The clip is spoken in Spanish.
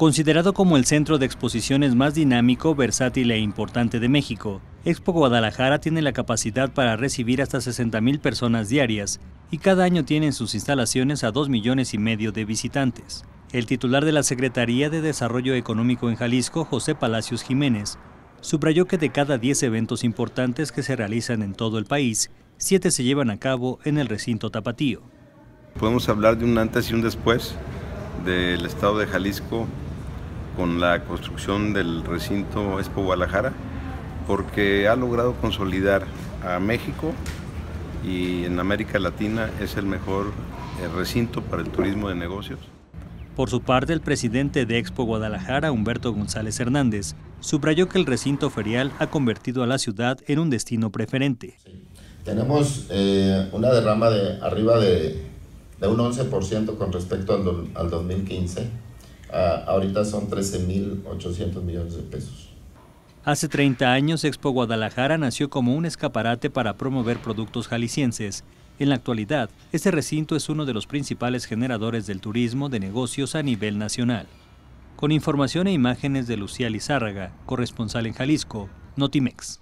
Considerado como el centro de exposiciones más dinámico, versátil e importante de México, Expo Guadalajara tiene la capacidad para recibir hasta 60.000 personas diarias y cada año tiene en sus instalaciones a 2 millones y medio de visitantes. El titular de la Secretaría de Desarrollo Económico en Jalisco, José Palacios Jiménez, subrayó que de cada 10 eventos importantes que se realizan en todo el país, 7 se llevan a cabo en el recinto tapatío. Podemos hablar de un antes y un después del estado de Jalisco con la construcción del recinto Expo Guadalajara porque ha logrado consolidar a México y en América Latina es el mejor eh, recinto para el turismo de negocios. Por su parte, el presidente de Expo Guadalajara, Humberto González Hernández, subrayó que el recinto ferial ha convertido a la ciudad en un destino preferente. Tenemos eh, una derrama de arriba de, un 11% con respecto al 2015 Ah, ahorita son 13.800 millones de pesos. Hace 30 años, Expo Guadalajara nació como un escaparate para promover productos jaliscienses. En la actualidad, este recinto es uno de los principales generadores del turismo de negocios a nivel nacional. Con información e imágenes de Lucía Lizárraga, corresponsal en Jalisco, Notimex.